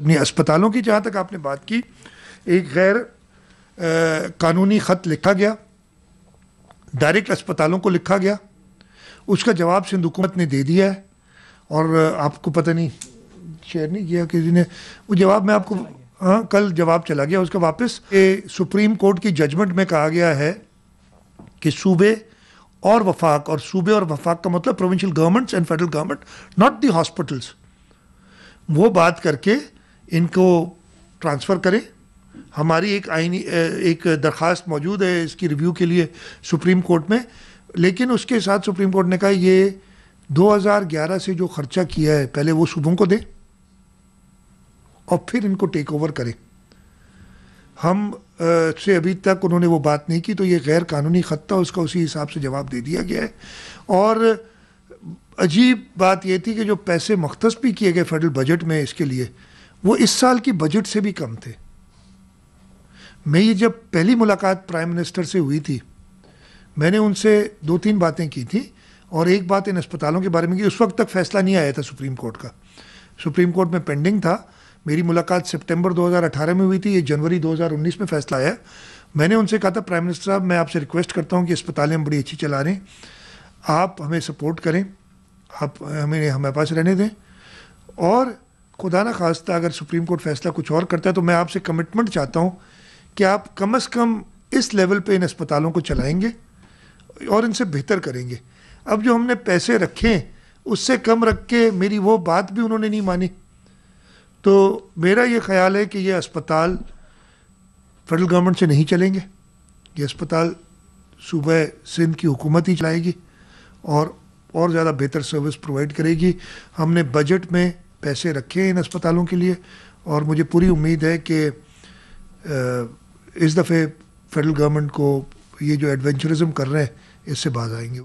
अपनी अस्पतालों की जहाँ तक आपने बात की एक गैर कानूनी ख़त लिखा गया डायरेक्ट अस्पतालों को लिखा गया उसका जवाब सिंध हुकूमत ने दे दिया है और आपको पता नहीं शेयर नहीं किया किसी ने वो जवाब मैं आपको हाँ कल जवाब चला गया उसका वापस ए, सुप्रीम कोर्ट की जजमेंट में कहा गया है कि सूबे और वफाक और सूबे और वफाक का मतलब provincial governments and federal government not the hospitals वो बात करके इनको ट्रांसफ़र करें हमारी एक आईनी एक दरख्वास्त मौजूद है इसकी रिव्यू के लिए सुप्रीम कोर्ट में लेकिन उसके साथ सुप्रीम कोर्ट ने कहा ये 2011 से जो खर्चा किया है पहले वो सूबों को दें और फिर इनको टेक ओवर करें हम आ, से अभी तक उन्होंने वो बात नहीं की तो ये गैर कानूनी ख़त था उसका उसी हिसाब से जवाब दे दिया गया है और अजीब बात ये थी कि जो पैसे मख्त भी किए गए फेडरल बजट में इसके लिए वो इस साल की बजट से भी कम थे मेरी जब पहली मुलाकात प्राइम मिनिस्टर से हुई थी मैंने उनसे दो तीन बातें की थी और एक बात इन अस्पतालों के बारे में की उस वक्त तक फैसला नहीं आया था सुप्रीम कोर्ट का सुप्रीम कोर्ट में पेंडिंग था मेरी मुलाकात सितंबर 2018 में हुई थी ये जनवरी 2019 में फैसला आया मैंने उनसे कहा था प्राइम मिनिस्टर साहब मैं आपसे रिक्वेस्ट करता हूँ कि अस्पतालें हम बड़ी अच्छी चला रहे हैं आप हमें सपोर्ट करें आप हमें हमारे पास रहने दें और खुदा ना खास्ता अगर सुप्रीम कोर्ट फैसला कुछ और करता है तो मैं आपसे कमिटमेंट चाहता हूँ कि आप कम अज़ कम इस लेवल पर इन अस्पतालों को चलाएंगे और इनसे बेहतर करेंगे अब जो हमने पैसे रखे उससे कम रख के मेरी वो बात भी उन्होंने नहीं मानी तो मेरा ये ख्याल है कि ये अस्पताल फेडरल गवर्नमेंट से नहीं चलेंगे ये अस्पताल सूबह सिंध की हुकूमत ही चलाएगी और और ज़्यादा बेहतर सर्विस प्रोवाइड करेगी हमने बजट में पैसे रखे हैं इन अस्पतालों के लिए और मुझे पूरी उम्मीद है कि इस दफ़े फेडरल गवर्नमेंट को ये जो एडवेंचरिज्म कर रहे हैं इससे बाज आएंगे